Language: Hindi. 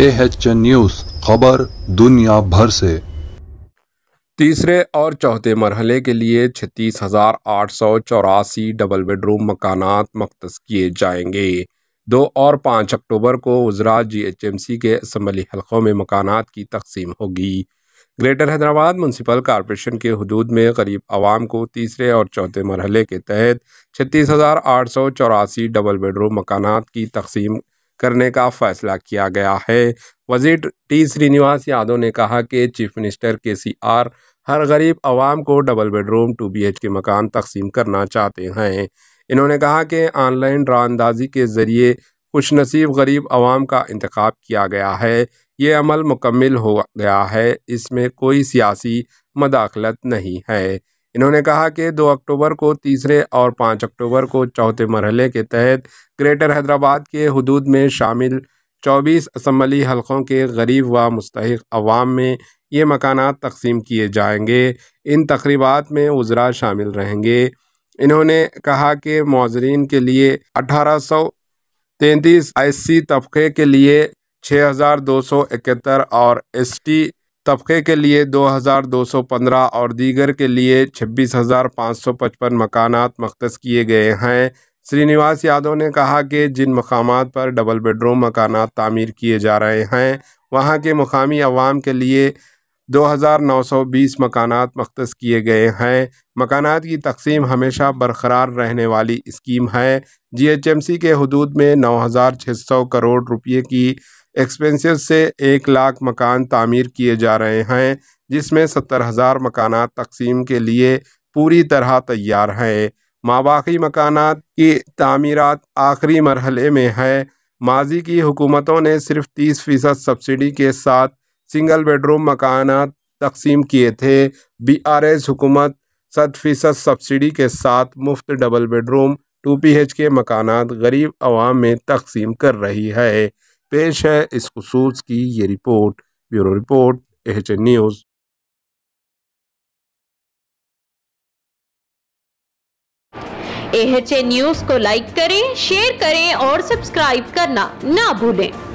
ए न्यूज खबर दुनिया भर से तीसरे और चौथे मरहले के लिए छत्तीस हज़ार आठ सौ चौरासी डबल बेडरूम मकानात मख्त किए जाएंगे दो और पाँच अक्टूबर को उजरा जी एच एम सी के असम्बली हलकों में मकानात की तकसीम होगी ग्रेटर हैदराबाद म्यूनसिपल कॉरपोरेशन के हदूद में गरीब आवाम को तीसरे और चौथे मरहले के तहत छत्तीस हज़ार आठ सौ चौरासी डबल बेडरूम मकानात की तकसीम करने का फैसला किया गया है वजीर टी श्रीनिवास यादव ने कहा कि चीफ मिनिस्टर के सी आर हर गरीब आवाम को डबल बेडरूम टू बी के मकान तकसीम करना चाहते हैं इन्होंने कहा कि ऑनलाइन ड्राअंदाजी के ज़रिए खुश नसीब गरीब आवाम का इंतखब किया गया है ये अमल मुकम्मल हो गया है इसमें कोई सियासी मदाखलत नहीं है इन्होंने कहा कि दो अक्टूबर को तीसरे और पाँच अक्टूबर को चौथे मरहले के तहत ग्रेटर हैदराबाद के हदूद में शामिल चौबीस असम्बली हलकों के गरीब व मुस्तक अवाम में ये मकाना तकसीम किए जाएंगे इन तकरीबा में उजरा शामिल रहेंगे इन्होंने कहा कि मौजरीन के लिए अठारह सौ तैंतीस एस सी तबके के लिए छः हज़ार दो सौ इकहत्तर और एस टी तबके के लिए 2,215 और दीगर के लिए 26,555 मकानात मख्तस किए गए हैं श्रीनिवास यादव ने कहा कि जिन मकाम पर डबल बेडरूम मकान तामीर किए जा रहे हैं वहाँ के मुकामी आवाम के लिए 2,920 मकानात मख्तस किए गए हैं मकानात की तकसीम हमेशा बरकरार रहने वाली स्कीम है जी एच एम सी के हदूद में 9,600 करोड़ रुपये की एक्सपेंसिव से एक लाख मकान तामीर किए जा रहे हैं जिसमें सत्तर हज़ार मकाना तकसीम के लिए पूरी तरह तैयार हैं माबाकी मकान की तमीर आखिरी मरहले में है माजी की हुकूमतों ने सिर्फ तीस फ़ीसद सब्सिडी के साथ सिंगल बेडरूम मकान तकसीम किए थे बी आर एस हुकूमत सत फ़ीसद सब्सिडी के साथ मुफ्त double bedroom two B H K मकान गरीब आवाम में तकसीम कर रही है पेश है इस खसूस की ये report bureau report H news H news को लाइक करें शेयर करें और सब्सक्राइब करना ना भूलें